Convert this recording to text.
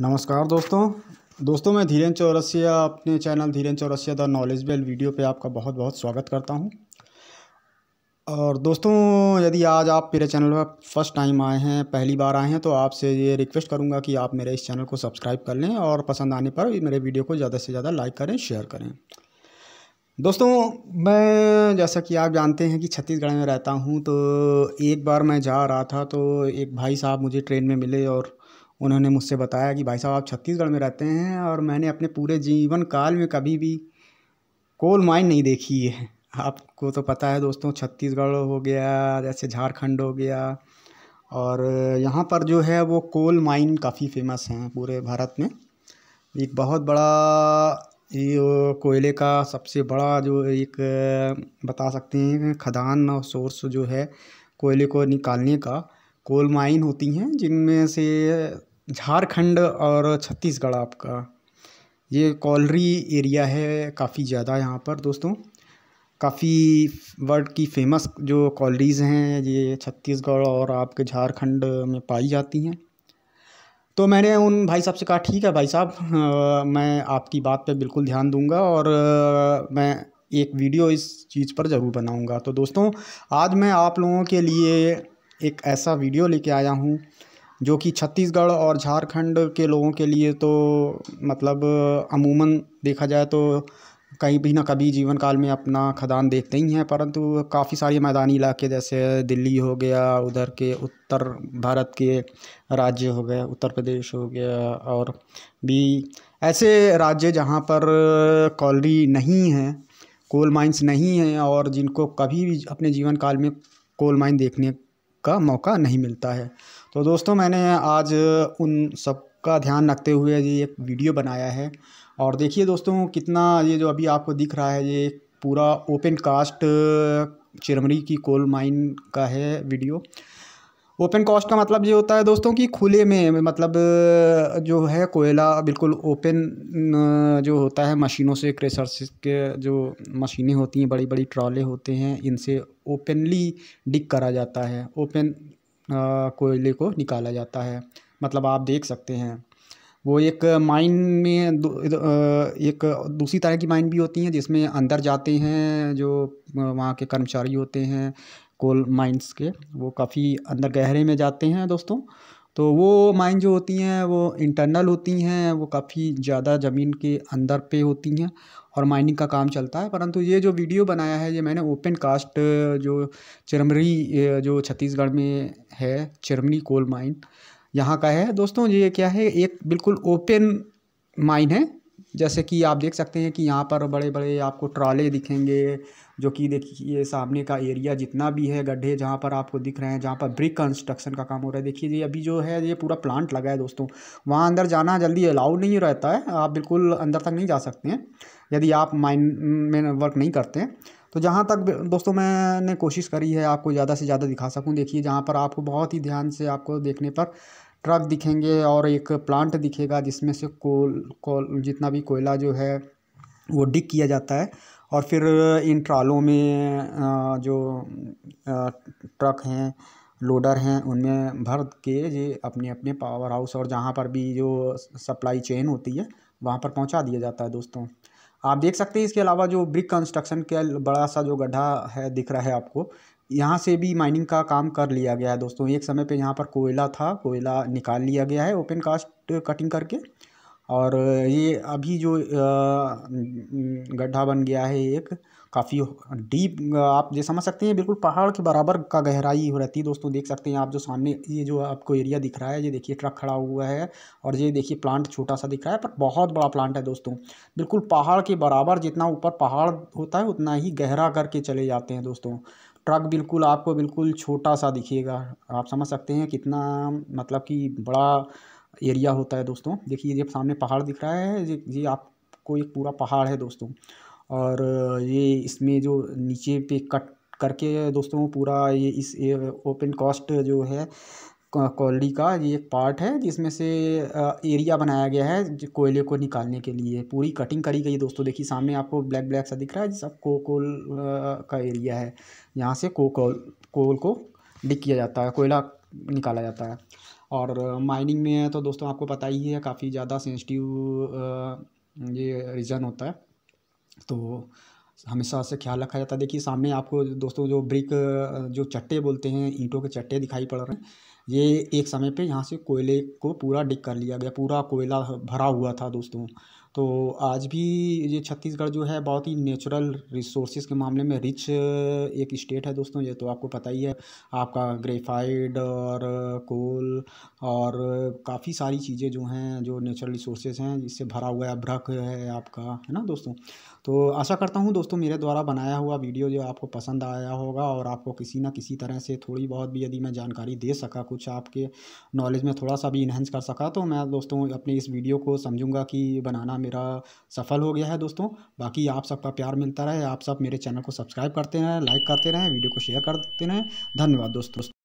नमस्कार दोस्तों दोस्तों मैं धीरेन चौरसिया अपने channel Dhiren Chaurasia the knowledge bell video पे आपका बहुत बहुत स्वागत करता हूं और दोस्तों यदि आज आप मेरे चैनल पर फर्स्ट टाइम आए हैं पहली बार आए हैं तो आपसे ये रिक्वेस्ट करूंगा कि आप मेरे इस चैनल को सब्सक्राइब कर लें और पसंद आने पर मेरे वीडियो को ज़्यादा से ज़्यादा लाइक करें शेयर करें दोस्तों मैं जैसा कि आप जानते हैं कि छत्तीसगढ़ में रहता हूँ तो एक बार मैं जा रहा था तो एक भाई साहब मुझे ट्रेन में मिले और उन्होंने मुझसे बताया कि भाई साहब आप छत्तीसगढ़ में रहते हैं और मैंने अपने पूरे जीवन काल में कभी भी कोल माइन नहीं देखी है आपको तो पता है दोस्तों छत्तीसगढ़ हो गया जैसे झारखंड हो गया और यहाँ पर जो है वो कोल माइन काफ़ी फेमस हैं पूरे भारत में एक बहुत बड़ा ये कोयले का सबसे बड़ा जो एक बता सकते हैं खदान और सोर्स जो है कोयले को निकालने का कोल माइन होती हैं जिनमें से झारखंड और छत्तीसगढ़ आपका ये कॉलरी एरिया है काफ़ी ज़्यादा यहाँ पर दोस्तों काफ़ी वर्ल्ड की फेमस जो कॉलरीज़ हैं ये छत्तीसगढ़ और आपके झारखंड में पाई जाती हैं तो मैंने उन भाई साहब से कहा ठीक है भाई साहब मैं आपकी बात पे बिल्कुल ध्यान दूंगा और आ, मैं एक वीडियो इस चीज़ पर ज़रूर बनाऊंगा तो दोस्तों आज मैं आप लोगों के लिए एक ऐसा वीडियो लेके आया हूँ जो कि छत्तीसगढ़ और झारखंड के लोगों के लिए तो मतलब अमूमन देखा जाए तो कहीं भी ना कभी जीवन काल में अपना खदान देखते ही हैं परंतु काफ़ी सारे मैदानी इलाके जैसे दिल्ली हो गया उधर के उत्तर भारत के राज्य हो गए उत्तर प्रदेश हो गया और भी ऐसे राज्य जहाँ पर कॉलरी नहीं है कोल माइंस नहीं हैं और जिनको कभी भी अपने जीवन काल में कोल माइन देखने का मौका नहीं मिलता है तो दोस्तों मैंने आज उन सब का ध्यान रखते हुए ये एक वीडियो बनाया है और देखिए दोस्तों कितना ये जो अभी आपको दिख रहा है ये पूरा ओपन कास्ट चिरमरी की कोल माइन का है वीडियो ओपन कास्ट का मतलब ये होता है दोस्तों कि खुले में मतलब जो है कोयला बिल्कुल ओपन जो होता है मशीनों से क्रेशर के जो मशीनें होती हैं बड़ी बड़ी ट्रॉले होते हैं इनसे ओपनली डिक करा जाता है ओपन कोयले को निकाला जाता है मतलब आप देख सकते हैं वो एक माइन में एक दूसरी तरह की माइन भी होती हैं जिसमें अंदर जाते हैं जो वहाँ के कर्मचारी होते हैं कोल माइंस के वो काफ़ी अंदर गहरे में जाते हैं दोस्तों तो वो माइन जो होती हैं वो इंटरनल होती हैं वो काफ़ी ज़्यादा ज़मीन के अंदर पे होती हैं और माइनिंग का काम चलता है परंतु ये जो वीडियो बनाया है ये मैंने ओपन कास्ट जो चिरमरी जो छत्तीसगढ़ में है चिरमनी कोल माइन यहाँ का है दोस्तों ये क्या है एक बिल्कुल ओपन माइन है जैसे कि आप देख सकते हैं कि यहाँ पर बड़े बड़े आपको ट्रॉले दिखेंगे जो कि देखिए सामने का एरिया जितना भी है गड्ढे जहाँ पर आपको दिख रहे हैं जहाँ पर ब्रिक कंस्ट्रक्शन का काम हो रहा है देखिए ये अभी जो है ये पूरा प्लांट लगा है दोस्तों वहाँ अंदर जाना जल्दी अलाउड नहीं रहता है आप बिल्कुल अंदर तक नहीं जा सकते हैं यदि आप माइन में वर्क नहीं करते हैं तो जहाँ तक दोस्तों मैंने कोशिश करी है आपको ज़्यादा से ज़्यादा दिखा सकूँ देखिए जहाँ पर आपको बहुत ही ध्यान से आपको देखने पर ट्रक दिखेंगे और एक प्लांट दिखेगा जिसमें से कोल कोल जितना भी कोयला जो है वो डिक किया जाता है और फिर इन ट्रालों में जो ट्रक हैं लोडर हैं उनमें भर के ये अपने अपने पावर हाउस और जहाँ पर भी जो सप्लाई चेन होती है वहाँ पर पहुँचा दिया जाता है दोस्तों आप देख सकते हैं इसके अलावा जो ब्रिक कंस्ट्रक्शन के बड़ा सा जो गड्ढा है दिख रहा है आपको यहाँ से भी माइनिंग का काम कर लिया गया है दोस्तों एक समय पे यहाँ पर कोयला था कोयला निकाल लिया गया है ओपन कास्ट कटिंग करके और ये अभी जो गड्ढा बन गया है एक काफ़ी डीप आप ये समझ सकते हैं बिल्कुल पहाड़ के बराबर का गहराई हो रहती है दोस्तों देख सकते हैं आप जो सामने ये जो आपको एरिया दिख रहा है ये देखिए ट्रक खड़ा हुआ है और ये देखिए प्लांट छोटा सा दिख रहा है पर बहुत बड़ा प्लांट है दोस्तों बिल्कुल पहाड़ के बराबर जितना ऊपर पहाड़ होता है उतना ही गहरा करके चले जाते हैं दोस्तों ट्रक बिल्कुल आपको बिल्कुल छोटा सा दिखेगा आप समझ सकते हैं कितना मतलब कि बड़ा एरिया होता है दोस्तों देखिए ये सामने पहाड़ दिख रहा है ये ये आपको एक पूरा पहाड़ है दोस्तों और ये इसमें जो नीचे पे कट करके दोस्तों पूरा ये इस ओपन कॉस्ट जो है कॉलरी का ये एक पार्ट है जिसमें से एरिया बनाया गया है कोयले को निकालने के लिए पूरी कटिंग करी गई दोस्तों देखिए सामने आपको ब्लैक ब्लैक सा दिख रहा है सब कोकोल का एरिया है यहाँ से कोकोल कोल को डिक किया जाता है कोयला निकाला जाता है और माइनिंग में है तो दोस्तों आपको पता ही है काफ़ी ज़्यादा सेंसिटिव ये रीज़न होता है तो हमेशा से ख्याल रखा जाता है देखिए सामने आपको दोस्तों जो ब्रिक जो चट्टे बोलते हैं ईंटों के चट्टे दिखाई पड़ रहे हैं ये एक समय पे यहाँ से कोयले को पूरा डिक कर लिया गया पूरा कोयला भरा हुआ था दोस्तों तो आज भी ये छत्तीसगढ़ जो है बहुत ही नेचुरल रिसोर्सेज के मामले में रिच एक स्टेट है दोस्तों ये तो आपको पता ही है आपका ग्रेफाइड और कोल और काफ़ी सारी चीज़ें जो हैं जो नेचुरल रिसोर्सेज हैं जिससे भरा हुआ है भ्रक है आपका है ना दोस्तों तो आशा करता हूँ दोस्तों मेरे द्वारा बनाया हुआ वीडियो जो आपको पसंद आया होगा और आपको किसी ना किसी तरह से थोड़ी बहुत भी यदि मैं जानकारी दे सका कुछ आपके नॉलेज में थोड़ा सा भी इन्हेंस कर सका तो मैं दोस्तों अपने इस वीडियो को समझूँगा कि बनाना काम मेरा सफल हो गया है दोस्तों बाकी आप सबका प्यार मिलता रहे आप सब मेरे चैनल को सब्सक्राइब करते रहें लाइक करते रहें वीडियो को शेयर करते रहें धन्यवाद दोस्तों